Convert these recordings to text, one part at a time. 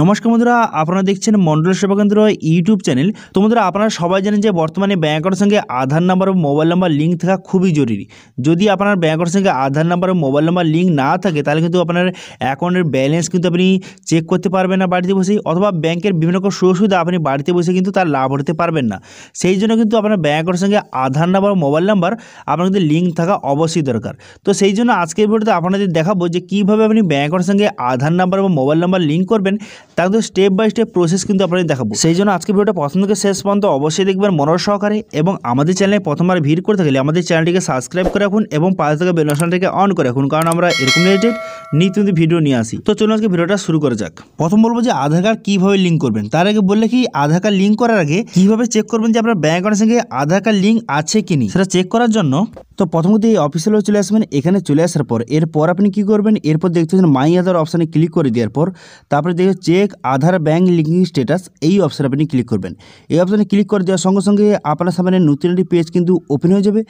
নমস্কার বন্ধুরা আপনারা দেখছেন মন্ডল সেবা কেন্দ্র ইউটিউব চ্যানেল তো বন্ধুরা আপনারা সবাই জানেন যে বর্তমানে ব্যাঙ্ক অ্যাকাউন্টের সঙ্গে আধার নাম্বার ও মোবাইল নাম্বার লিঙ্ক থাকা খুবই জরুরি যদি আপনার ব্যাঙ্ক অ্যাকাউন্টের সঙ্গে আধার নাম্বার ও মোবাইল নাম্বার লিঙ্ক না থাকে তাহলে কিন্তু আপনার অ্যাকাউন্টের ব্যালেন্স কিন্তু আপনি চেক করতে পারবেন না বাড়িতে বসেই অথবা ব্যাংকের বিভিন্ন রকম সুযোগ সুবিধা আপনি বাড়িতে বসে কিন্তু তার লাভ হতে পারবেন না সেই জন্য কিন্তু আপনার ব্যাঙ্ক অ্যাকাউন্টের সঙ্গে আধার নাম্বার ও মোবাইল নাম্বার আপনার কিন্তু লিঙ্ক থাকা অবশ্যই দরকার তো সেই জন্য আজকের ভিডিওতে আপনাদের দেখাবো যে কীভাবে আপনি ব্যাঙ্ক অ্যাকাউন্টের সঙ্গে আধার নাম্বার ও মোবাইল নাম্বার লিঙ্ক করবেন তার কিন্তু স্টেপ বাই স্টেপ প্রসেস কিন্তু আপনাদের দেখাবো সেই জন্য আজকে ভিডিওটা পছন্দ থেকে শেষ পর্যন্ত অবশ্যই দেখবেন মনোর সহকারে এবং আমাদের চ্যানেলে প্রথমবার ভিড় করে থাকলে আমাদের চ্যানেলটিকে সাবস্ক্রাইব করে রাখুন এবং পাশে থেকে বেলনশনটিকে অন করে রাখুন কারণ আমরা এরকম রিলেটেড নিত্য ভিডিও নিয়ে আসি তো চলুন আজকে ভিডিওটা শুরু করে যাক প্রথম বলবো যে আধার কার্ড কীভাবে লিঙ্ক করবেন তার আগে বললে কি আধার কার্ড লিঙ্ক করার আগে কীভাবে চেক করবেন যে আপনার ব্যাঙ্ক অ্যাকাউন্টের সঙ্গে আধার কার্ড লিঙ্ক আছে কি নেই সেটা চেক করার জন্য তো প্রথমত এই অফিসিয়ালও চলে আসবেন এখানে চলে আসার পর এরপর আপনি কি করবেন এরপর পাচ্ছেন মাই আধার অপশানে ক্লিক করে দেওয়ার পর তারপরে দেখবেন check Aadhaar bank linking status এই অপশানে আপনি ক্লিক করবেন এই অপশানে ক্লিক করে দেওয়ার সঙ্গে সঙ্গে আপনার সামনে নতুন একটি পেজ কিন্তু ওপেন হয়ে যাবে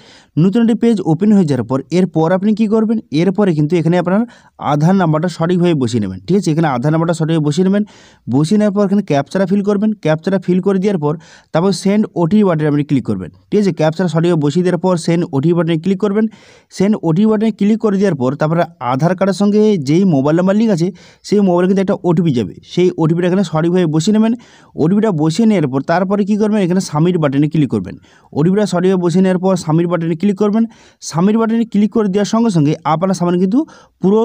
নতুন একটি পেজ ওপেন হয়ে যাওয়ার পর এরপর আপনি কি করবেন এরপরে কিন্তু এখানে আপনার আধার নাম্বারটা সঠিকভাবে বসিয়ে নেবেন ঠিক আছে এখানে আধার নাম্বারটা সঠিকভাবে বসিয়ে নেবেন বসিয়ে নেওয়ার পর এখানে ক্যাপচারা ফিল করবেন ক্যাপচারা ফিল করে দেওয়ার পর তারপর সেন্ড ওটি বাটনে আপনি ক্লিক করবেন ঠিক আছে ক্যাপচারা সঠিকভাবে বসিয়ে দেওয়ার পর সেন্ড ওটি বাটনে ক্লিক করবেন সেন্ড ওটি বাটনে ক্লিক করে দেওয়ার পর তারপরে আধার কার্ডের সঙ্গে যেই মোবাইল নাম্বার লিঙ্ক আছে সেই মোবাইল কিন্তু একটা ওটিপি যাবে সেই ওটিপিটা এখানে সঠিকভাবে বসিয়ে নেবেন ওটিপিটা বসিয়ে নেওয়ার পর তারপরে কী করবেন এখানে সামিট বাটনে ক্লিক করবেন ওটিপিটা সঠিকভাবে বসিয়ে নেওয়ার পর সামিট বাটনে ক্লিক করবেন সামিট বাটনে ক্লিক করে দেওয়ার সঙ্গে সঙ্গে আপনার সামনে কিন্তু পুরো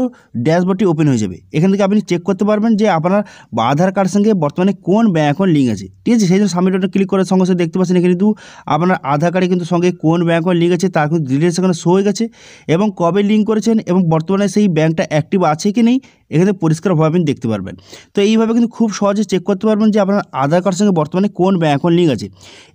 ড্যাশবোর্ডটি ওপেন হয়ে যাবে এখান থেকে আপনি চেক করতে পারবেন যে আপনার আধার কার্ড সঙ্গে বর্তমানে কোন ব্যাঙ্ক অ্যাকাউন্ট লিঙ্ক আছে ঠিক আছে সেই জন্য সামিট বাটনে ক্লিক করার সঙ্গে সঙ্গে দেখতে পাচ্ছেন এখানে কিন্তু আপনার আধার কার্ডে কিন্তু সঙ্গে কোন ব্যাঙ্ক অ্যাকাউন্ট লিঙ্ক আছে তার কিন্তু ডিটেলস এখানে শো হয়ে গেছে এবং কবে লিঙ্ক করেছেন এবং বর্তমানে সেই ব্যাঙ্কটা অ্যাক্টিভ আছে কি নেই এখানে পরিষ্কারভাবে আপনি দেখতে পারবেন তো এই এইভাবে কিন্তু খুব সহজে চেক করতে পারবেন যে আপনার আধার কার্ডের সঙ্গে বর্তমানে কোন ব্যাঙ্ক অ্যাকাউন্ট লিঙ্ক আছে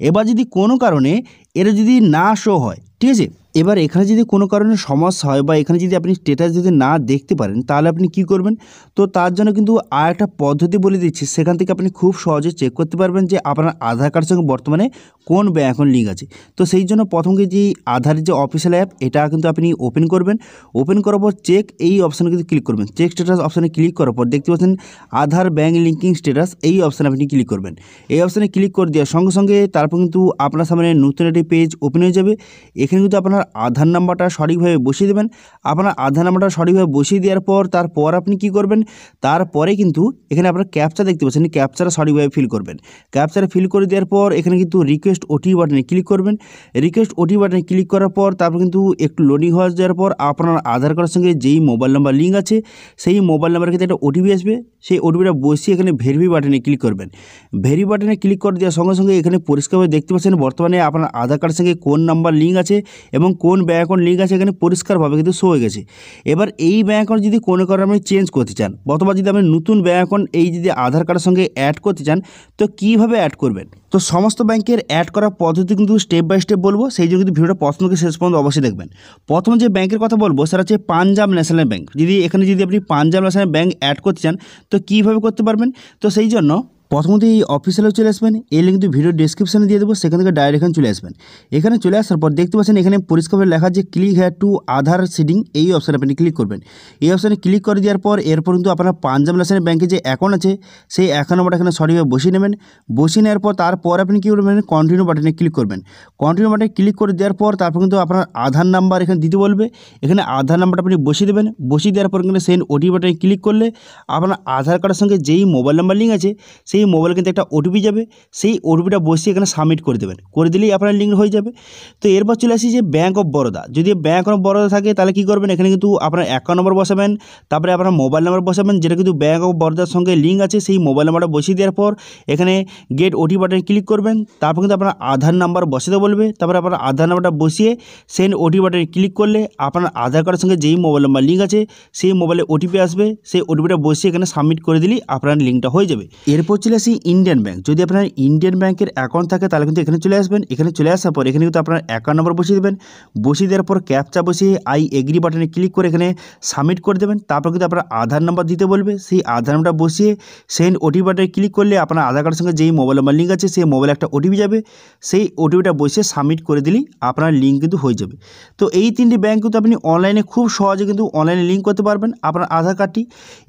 এবার যদি কোনো কারণে এটা যদি না শো হয় ঠিক আছে এবার এখানে যদি কোনো কারণে সমস্যা হয় বা এখানে যদি আপনি স্টেটাস যদি না দেখতে পারেন তাহলে আপনি কি করবেন তো তার জন্য কিন্তু আর একটা পদ্ধতি বলে দিচ্ছি সেখান থেকে আপনি খুব সহজে চেক করতে পারবেন যে আপনার আধার কার্ডের সঙ্গে বর্তমানে কোন ব্যাঙ্ক এখন লিঙ্ক আছে তো সেই জন্য প্রথমে যে আধারের যে অফিসিয়াল অ্যাপ এটা কিন্তু আপনি ওপেন করবেন ওপেন করার পর চেক এই অপশানে কিন্তু ক্লিক করবেন চেক স্টেটাস অপশানে ক্লিক করার পর দেখতে পাচ্ছেন আধার ব্যাঙ্ক লিঙ্কিং স্টেটাস এই অপশানে আপনি ক্লিক করবেন এই অপশানে ক্লিক করে দেওয়ার সঙ্গে সঙ্গে তারপর কিন্তু আপনার সামনে নতুন একটি পেজ ওপেন হয়ে যাবে এখানে কিন্তু আপনার আধার নাম্বারটা সঠিকভাবে বসিয়ে দেবেন আপনার আধার নাম্বারটা সঠিকভাবে বসিয়ে দেওয়ার পর তারপর আপনি কি করবেন তারপরে কিন্তু এখানে আপনার ক্যাপচা দেখতে পাচ্ছেন ক্যাপচার সঠিকভাবে ফিল করবেন ক্যাপচার ফিল করে দেওয়ার পর এখানে কিন্তু রিকোয়েস্ট ওটি বাটনে ক্লিক করবেন রিকোয়েস্ট ওটি বাটনে ক্লিক করার পর তারপর কিন্তু একটু লোডিং হওয়া যাওয়ার পর আপনার আধার কার্ডের সঙ্গে যেই মোবাইল নাম্বার লিঙ্ক আছে সেই মোবাইল নাম্বার কিন্তু একটা ওটিপি আসবে সেই ওটিপিটা বসিয়ে এখানে ভেরিফি বাটনে ক্লিক করবেন ভেরি বাটনে ক্লিক করে দেওয়ার সঙ্গে সঙ্গে এখানে পরিষ্কারভাবে দেখতে পাচ্ছেন বর্তমানে আপনার আধার কার্ডের সঙ্গে কোন নাম্বার লিঙ্ক আছে এবং কোন ব্যাঙ্ক অ্যাকাউন্ট লিঙ্ক আছে এখানে পরিষ্কারভাবে কিন্তু শো হয়ে গেছে এবার এই ব্যাঙ্ক অ্যাকাউন্ট যদি কোনো কারণে আপনি চেঞ্জ করতে চান অথবা যদি আপনি নতুন ব্যাঙ্ক অ্যাকাউন্ট এই যদি আধার কার্ডের সঙ্গে অ্যাড করতে চান তো কীভাবে অ্যাড করবেন তো সমস্ত ব্যাংকের অ্যাড করার পদ্ধতি কিন্তু স্টেপ বাই স্টেপ বলবো সেই জন্য কিন্তু ভিডিওটা প্রথমকে শেষ পর্যন্ত অবশ্যই দেখবেন প্রথম যে ব্যাংকের কথা বলবো সেটা হচ্ছে পাঞ্জাব ন্যাশনাল ব্যাঙ্ক যদি এখানে যদি আপনি পাঞ্জাব ন্যাশনাল ব্যাঙ্ক অ্যাড করতে চান তো কীভাবে করতে পারবেন তো সেই জন্য প্রথমত এই অফিসিয়ালেও চলে আসবেন এই লিঙ্ক কিন্তু ভিডিও ডিসক্রিপশানে দিয়ে দেবো সেখান থেকে ডাইরেক্ট এখানে চলে আসবেন এখানে চলে আসার পর দেখতে পাচ্ছেন এখানে পরিষ্কারভাবে লেখা যে ক্লিক হ্যাঁ টু আধার সিডিং এই অপশানে আপনি ক্লিক করবেন এই অপশানে ক্লিক করে দেওয়ার পর এরপর কিন্তু আপনার পাঞ্জাব ন্যাশনাল ব্যাঙ্কে যে অ্যাকাউন্ট আছে সেই অ্যাকাউন্ট নাম্বারটা এখানে সঠিকভাবে বসিয়ে নেবেন বসিয়ে নেওয়ার পর তারপর আপনি কী করবেন কন্টিনিউ বাটনে ক্লিক করবেন কন্টিনিউ বাটনে ক্লিক করে দেওয়ার পর তারপর কিন্তু আপনার আধার নাম্বার এখানে দিতে বলবে এখানে আধার নাম্বারটা আপনি বসিয়ে দেবেন বসিয়ে দেওয়ার পর কিন্তু সেন্ড ওটি বাটনে ক্লিক করলে আপনার আধার কার্ডের সঙ্গে যেই মোবাইল নাম্বার লিঙ্ক আছে সেই সেই মোবাইল কিন্তু একটা ওটিপি যাবে সেই ওটিপিটা বসিয়ে এখানে সাবমিট করে দেবেন করে দিলেই আপনার লিঙ্ক হয়ে যাবে তো এরপর চলে আসি যে ব্যাঙ্ক অফ বরোদা যদি ব্যাঙ্ক অফ বরোদা থাকে তাহলে কী করবেন এখানে কিন্তু আপনার অ্যাকাউন্ট নম্বর বসাবেন তারপরে আপনার মোবাইল নাম্বার বসাবেন যেটা কিন্তু ব্যাঙ্ক অফ বরোদার সঙ্গে লিঙ্ক আছে সেই মোবাইল নাম্বারটা বসিয়ে দেওয়ার পর এখানে গেট ওটি বাটনে ক্লিক করবেন তারপর কিন্তু আপনার আধার নাম্বার বসাতে বলবে তারপরে আপনার আধার নাম্বারটা বসিয়ে সেন্ড ওটি বাটনে ক্লিক করলে আপনার আধার কার্ডের সঙ্গে যেই মোবাইল নাম্বার লিঙ্ক আছে সেই মোবাইলে ওটিপি আসবে সেই ওটিপিটা বসিয়ে এখানে সাবমিট করে দিলেই আপনার লিঙ্কটা হয়ে যাবে এরপর চলে আসি ইন্ডিয়ান ব্যাঙ্ক যদি আপনার ইন্ডিয়ান ব্যাঙ্কের অ্যাকাউন্ট থাকে তাহলে কিন্তু এখানে চলে আসবেন এখানে চলে আসার পর এখানে কিন্তু আপনার অ্যাকাউন্ট নম্বর বসিয়ে দেবেন বসিয়ে দেওয়ার পর ক্যাপচা বসিয়ে আই এগ্রি বাটনে ক্লিক করে এখানে সাবমিট করে দেবেন তারপর কিন্তু আপনার আধার নাম্বার দিতে বলবে সেই আধার নাম্বারটা বসিয়ে সেন্ড ওটিপি বাটনে ক্লিক করলে আপনার আধার কার্ডের সঙ্গে যেই মোবাইল নাম্বার লিঙ্ক আছে সেই মোবাইলে একটা ওটিপি যাবে সেই ওটিপিটা বসিয়ে সাবমিট করে দিলেই আপনার লিঙ্ক কিন্তু হয়ে যাবে তো এই তিনটি ব্যাঙ্ক কিন্তু আপনি অনলাইনে খুব সহজে কিন্তু অনলাইনে লিঙ্ক করতে পারবেন আপনার আধার কার্ডটি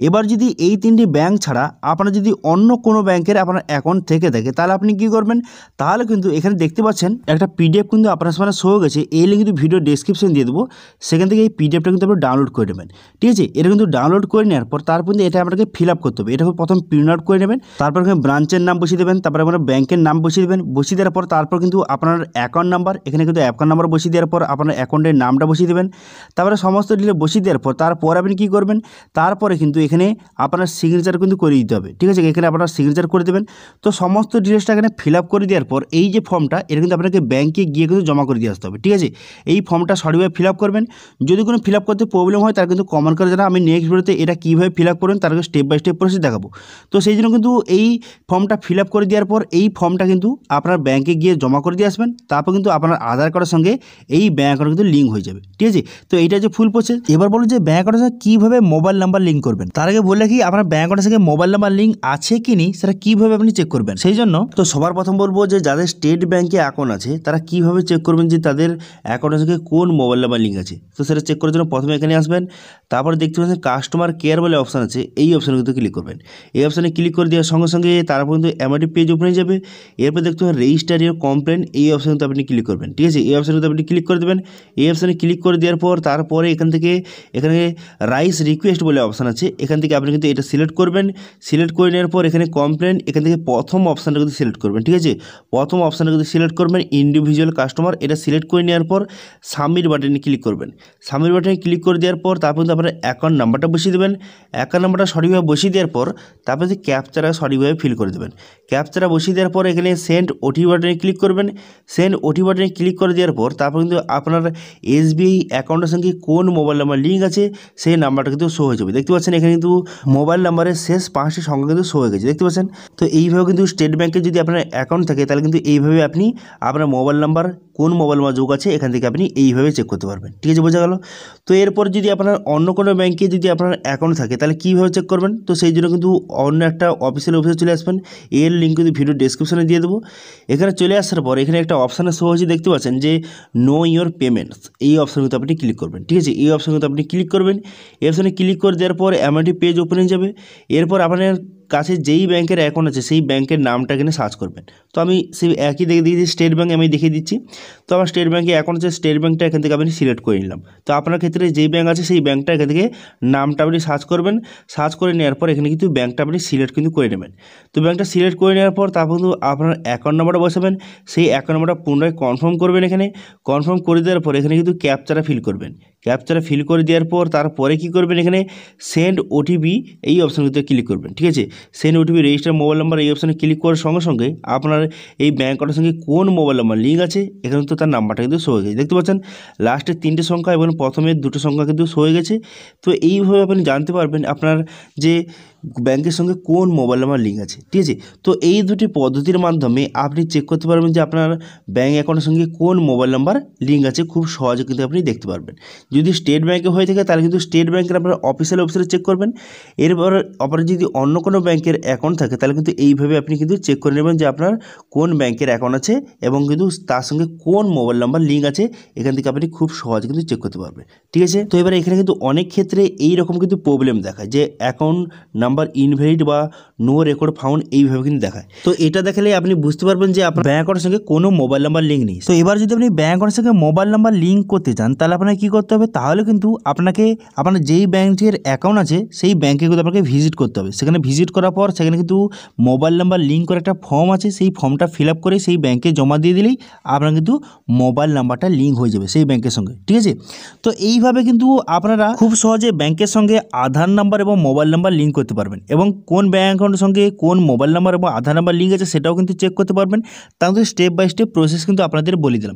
এবার যদি এই তিনটি ব্যাঙ্ক ছাড়া আপনার যদি অন্য কোনো ব্যাংকের আপনার অ্যাকাউন্ট থেকে থাকে তাহলে আপনি কি করবেন তাহলে কিন্তু এখানে দেখতে পাচ্ছেন একটা পিডিএফ কিন্তু আপনার সামনে শো হয়ে গেছে এই লিঙ্ক কিন্তু ভিডিও ডিসক্রিপশন দিয়ে দেবো সেখান থেকে এই পিডিএফটা কিন্তু আপনি ডাউনলোড করে নেবেন ঠিক আছে এটা কিন্তু ডাউনলোড করে নেওয়ার পর তারপর কিন্তু এটা আপনাকে ফিল আপ করতে হবে এটা প্রথম প্রিন্ট আউট করে নেবেন তারপর এখানে ব্রাঞ্চের নাম বসিয়ে দেবেন তারপরে আপনার ব্যাংকের নাম বসিয়ে দেবেন বসিয়ে দেওয়ার পর তারপর কিন্তু আপনার অ্যাকাউন্ট নাম্বার এখানে কিন্তু অ্যাকাউন্ট নাম্বার বসিয়ে দেওয়ার পর আপনার অ্যাকাউন্টের নামটা বসিয়ে দেবেন তারপরে সমস্ত ডিলে বসিয়ে দেওয়ার পর তারপর আপনি কী করবেন তারপরে কিন্তু এখানে আপনার সিগনেচার কিন্তু করে দিতে হবে ঠিক আছে এখানে আপনার সিগনেচার সিগনেচার করে দেবেন তো সমস্ত ডিটেলসটা এখানে ফিল আপ করে দেওয়ার পর এই যে ফর্মটা এটা কিন্তু আপনাকে ব্যাঙ্কে গিয়ে কিন্তু জমা করে দিয়ে আসতে হবে ঠিক আছে এই ফর্মটা সঠিকভাবে ফিল আপ করবেন যদি কোনো ফিল আপ করতে প্রবলেম হয় তার কিন্তু কমন করে জানা আমি নেক্সট ভিডিওতে এটা কীভাবে ফিল আপ করবেন তার স্টেপ বাই স্টেপ প্রসেস দেখাবো তো সেই জন্য কিন্তু এই ফর্মটা ফিল আপ করে দেওয়ার পর এই ফর্মটা কিন্তু আপনার ব্যাঙ্কে গিয়ে জমা করে দিয়ে আসবেন তারপর কিন্তু আপনার আধার কার্ডের সঙ্গে এই ব্যাঙ্ক অ্যাকাউন্ট কিন্তু লিঙ্ক হয়ে যাবে ঠিক আছে তো এইটা যে ফুল প্রসেস এবার বলুন যে ব্যাঙ্ক অ্যাকাউন্টের সঙ্গে কীভাবে মোবাইল নাম্বার লিঙ্ক করবেন তার আগে বলে কি আপনার ব্যাঙ্ক অ্যাকাউন্টের সঙ্গে মোবাইল নাম্বার লিঙ্ক আছে কি নেই সেটা কিভাবে আপনি চেক করবেন সেই জন্য তো সবার প্রথম বলবো যে যাদের স্টেট ব্যাংকে অ্যাকাউন্ট আছে তারা কিভাবে চেক করবেন যে তাদের অ্যাকাউন্টের সঙ্গে কোন মোবাইল নাম্বার লিঙ্ক আছে তো সেটা চেক করার জন্য প্রথমে এখানে আসবেন তারপর দেখতে পাচ্ছেন কাস্টমার কেয়ার বলে অপশান আছে এই অপশানে কিন্তু ক্লিক করবেন এই অপশানে ক্লিক করে দেওয়ার সঙ্গে সঙ্গে তারপর কিন্তু এমআরটি পেজ ওপেন যাবে এরপর দেখতে পাবেন রেজিস্টার ইয়ার কমপ্লেন এই অপশানে কিন্তু আপনি ক্লিক করবেন ঠিক আছে এই অপশানে কিন্তু আপনি ক্লিক করে দেবেন এই অপশানে ক্লিক করে দেওয়ার পর তারপরে এখান থেকে এখানে রাইস রিকোয়েস্ট বলে অপশান আছে এখান থেকে আপনি কিন্তু এটা সিলেক্ট করবেন সিলেক্ট করে নেওয়ার পর এখানে কম কমপ্লেন এখান থেকে প্রথম অপশানটা কিন্তু সিলেক্ট করবেন ঠিক আছে প্রথম অপশানটা কিন্তু সিলেক্ট করবেন ইন্ডিভিজুয়াল কাস্টমার এটা সিলেক্ট করে নেওয়ার পর সামির বাটনে ক্লিক করবেন সামির বাটনে ক্লিক করে দেওয়ার পর তারপর কিন্তু আপনার অ্যাকাউন্ট নাম্বারটা বসিয়ে দেবেন অ্যাকাউন্ট নাম্বারটা সঠিকভাবে বসিয়ে দেওয়ার পর তারপর যে ক্যাপচারা সঠিকভাবে ফিল করে দেবেন ক্যাপচারা বসিয়ে দেওয়ার পর এখানে সেন্ড ওটি বাটনে ক্লিক করবেন সেন্ড ওটি বাটনে ক্লিক করে দেওয়ার পর তারপর কিন্তু আপনার এসবিআই অ্যাকাউন্টের সঙ্গে কোন মোবাইল নাম্বার লিঙ্ক আছে সেই নাম্বারটা কিন্তু শো হয়ে যাবে দেখতে পাচ্ছেন এখানে কিন্তু মোবাইল নাম্বারের শেষ পাঁচটি সংখ্যা কিন্তু শো হয়ে গেছে দেখতে পাচ্ছেন তো এইভাবে কিন্তু স্টেট ব্যাঙ্কে যদি আপনার অ্যাকাউন্ট থাকে তাহলে কিন্তু এইভাবে আপনি আপনার মোবাইল নাম্বার কোন মোবাইল যোগ আছে এখান থেকে আপনি এইভাবে চেক করতে পারবেন ঠিক আছে বোঝা গেল তো এরপর যদি আপনার অন্য কোনো ব্যাঙ্কে যদি আপনার অ্যাকাউন্ট থাকে তাহলে কীভাবে চেক করবেন তো সেই জন্য কিন্তু অন্য একটা অফিসিয়াল অফিসে চলে আসবেন এর লিঙ্ক কিন্তু ভিডিও ডিসক্রিপশানে দিয়ে দেবো এখানে চলে আসার পর এখানে একটা অপশানের সহজে দেখতে পাচ্ছেন যে নো ইয়োর পেমেন্টস এই অপশান কিন্তু আপনি ক্লিক করবেন ঠিক আছে এই অপশান কিন্তু আপনি ক্লিক করবেন এই অপশানে ক্লিক করে দেওয়ার পর অ্যামাউন্টটি পেজ ওপেন হয়ে যাবে এরপর আপনার কাছে যেই ব্যাংকের অ্যাকাউন্ট আছে সেই ব্যাংকের নামটা এখানে সার্চ করবেন তো আমি সেই একই দেখে দিয়েছি স্টেট ব্যাঙ্কে আমি দেখিয়ে দিচ্ছি তো আমার স্টেট ব্যাঙ্কে অ্যাকাউন্ট আছে স্টেট ব্যাঙ্কটা এখান থেকে আপনি সিলেক্ট করে নিলাম তো আপনার ক্ষেত্রে যেই ব্যাঙ্ক আছে সেই ব্যাঙ্কটা এখান থেকে নামটা আপনি সার্চ করবেন সার্চ করে নেওয়ার পর এখানে কিন্তু ব্যাঙ্কটা আপনি সিলেক্ট কিন্তু করে নেবেন তো ব্যাঙ্কটা সিলেক্ট করে নেওয়ার পর তারপর কিন্তু আপনার অ্যাকাউন্ট নাম্বারটা বসাবেন সেই অ্যাকাউন্ট নাম্বারটা পুনরায় কনফার্ম করবেন এখানে কনফার্ম করে দেওয়ার পর এখানে কিন্তু ক্যাপচারা ফিল করবেন ক্যাপচারা ফিল করে দেওয়ার পর তারপরে কি করবেন এখানে সেন্ড ওটিপি এই অপশান ক্লিক করবেন ঠিক আছে সেই ওটিপি রেজিস্টার মোবাইল নাম্বার এই অপশানে ক্লিক করার সঙ্গে সঙ্গে আপনার এই ব্যাঙ্ক অ্যাকাউন্টের সঙ্গে কোন মোবাইল নাম্বার লিঙ্ক আছে এখানে তো তার নাম্বারটা কিন্তু শো হয়ে গেছে দেখতে পাচ্ছেন লাস্টে তিনটে সংখ্যা এবং প্রথমে দুটো সংখ্যা কিন্তু শো হয়ে গেছে তো এইভাবে আপনি জানতে পারবেন আপনার যে ব্যাংকের সঙ্গে কোন মোবাইল নাম্বার লিঙ্ক আছে ঠিক আছে তো এই দুটি পদ্ধতির মাধ্যমে আপনি চেক করতে পারবেন যে আপনার ব্যাঙ্ক অ্যাকাউন্টের সঙ্গে কোন মোবাইল নাম্বার লিঙ্ক আছে খুব সহজে কিন্তু আপনি দেখতে পারবেন যদি স্টেট ব্যাঙ্কে হয়ে থাকে তাহলে কিন্তু স্টেট ব্যাঙ্কের আপনার অফিসিয়াল ওয়েবসাইটে চেক করবেন এরপর আপনার যদি অন্য কোনো ব্যাংকের অ্যাকাউন্ট থাকে তাহলে কিন্তু এইভাবে আপনি কিন্তু চেক করে নেবেন যে আপনার কোন ব্যাংকের অ্যাকাউন্ট আছে এবং কিন্তু তার সঙ্গে কোন মোবাইল নাম্বার লিঙ্ক আছে এখান থেকে আপনি খুব সহজে কিন্তু চেক করতে পারবেন ঠিক আছে তো এবার এখানে কিন্তু অনেক ক্ষেত্রে এই রকম কিন্তু প্রবলেম দেখায় যে অ্যাকাউন্ট নাম্বার নাম্বার ইনভ্যালিড বা নো রেকর্ড ফাউন্ড এইভাবে কিন্তু দেখায় তো এটা দেখালে আপনি বুঝতে পারবেন যে আপনার ব্যাঙ্ক অ্যাকাউন্টের সঙ্গে কোনো মোবাইল নাম্বার লিঙ্ক নেই তো এবার যদি আপনি ব্যাঙ্ক অ্যাকাউন্টের সঙ্গে মোবাইল নাম্বার লিঙ্ক করতে চান তাহলে আপনাকে কী করতে হবে তাহলে কিন্তু আপনাকে আপনার যেই ব্যাঙ্কের অ্যাকাউন্ট আছে সেই ব্যাঙ্কে কিন্তু আপনাকে ভিজিট করতে হবে সেখানে ভিজিট করার পর সেখানে কিন্তু মোবাইল নাম্বার লিঙ্ক করে একটা ফর্ম আছে সেই ফর্মটা ফিল আপ করে সেই ব্যাঙ্কে জমা দিয়ে দিলেই আপনার কিন্তু মোবাইল নাম্বারটা লিঙ্ক হয়ে যাবে সেই ব্যাঙ্কের সঙ্গে ঠিক আছে তো এইভাবে কিন্তু আপনারা খুব সহজে ব্যাঙ্কের সঙ্গে আধার নাম্বার এবং মোবাইল নাম্বার লিঙ্ক করতে পারবেন এবং কোন ব্যাঙ্ক অ্যাকাউন্টের সঙ্গে কোন মোবাইল নাম্বার এবং আধার নাম্বার লিঙ্ক আছে সেটাও কিন্তু চেক করতে পারবেন তাহলে স্টেপ বাই স্টেপ প্রসেস কিন্তু আপনাদের বলে দিলাম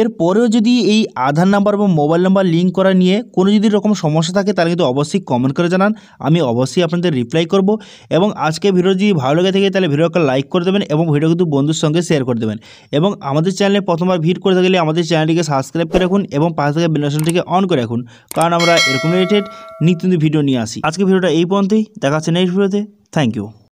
এরপরেও যদি এই আধার নাম্বার এবং মোবাইল নাম্বার লিঙ্ক করা নিয়ে কোনো যদি রকম সমস্যা থাকে তাহলে কিন্তু অবশ্যই কমেন্ট করে জানান আমি অবশ্যই আপনাদের রিপ্লাই করব এবং আজকে ভিডিও যদি ভালো লেগে থাকে তাহলে ভিডিওকে লাইক করে দেবেন এবং ভিডিও কিন্তু বন্ধুর সঙ্গে শেয়ার করে দেবেন এবং আমাদের চ্যানেলে প্রথমবার ভিড় করে থাকলে আমাদের চ্যানেলটিকে সাবস্ক্রাইব করে রাখুন এবং পাশে থেকে বেলাসনটিকে অন করে রাখুন কারণ আমরা এরকম রিলেটেড নিত্য ভিডিও নিয়ে আসি আজকে ভিডিওটা এই পর্যন্তই দেখা Thank you.